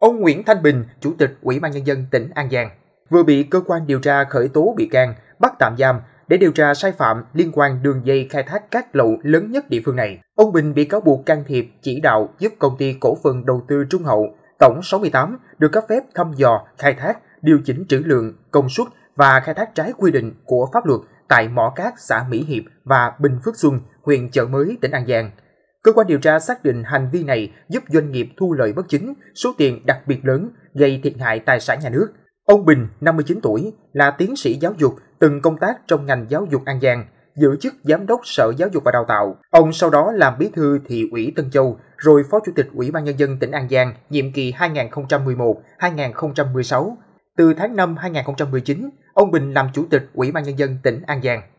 Ông Nguyễn Thanh Bình, Chủ tịch Ủy ban Nhân dân tỉnh An Giang, vừa bị cơ quan điều tra khởi tố bị can, bắt tạm giam để điều tra sai phạm liên quan đường dây khai thác cát lậu lớn nhất địa phương này. Ông Bình bị cáo buộc can thiệp, chỉ đạo giúp công ty cổ phần đầu tư Trung Hậu, tổng 68, được cấp phép thăm dò, khai thác, điều chỉnh trữ lượng, công suất và khai thác trái quy định của pháp luật tại mỏ cát xã Mỹ Hiệp và Bình Phước Xuân, huyện Chợ Mới, tỉnh An Giang – Cơ quan điều tra xác định hành vi này giúp doanh nghiệp thu lợi bất chính, số tiền đặc biệt lớn, gây thiệt hại tài sản nhà nước. Ông Bình, 59 tuổi, là tiến sĩ giáo dục, từng công tác trong ngành giáo dục An Giang, giữ chức Giám đốc Sở Giáo dục và Đào tạo. Ông sau đó làm bí thư thị ủy Tân Châu, rồi Phó Chủ tịch Ủy ban Nhân dân tỉnh An Giang, nhiệm kỳ 2011-2016. Từ tháng 5 2019, ông Bình làm Chủ tịch Ủy ban Nhân dân tỉnh An Giang.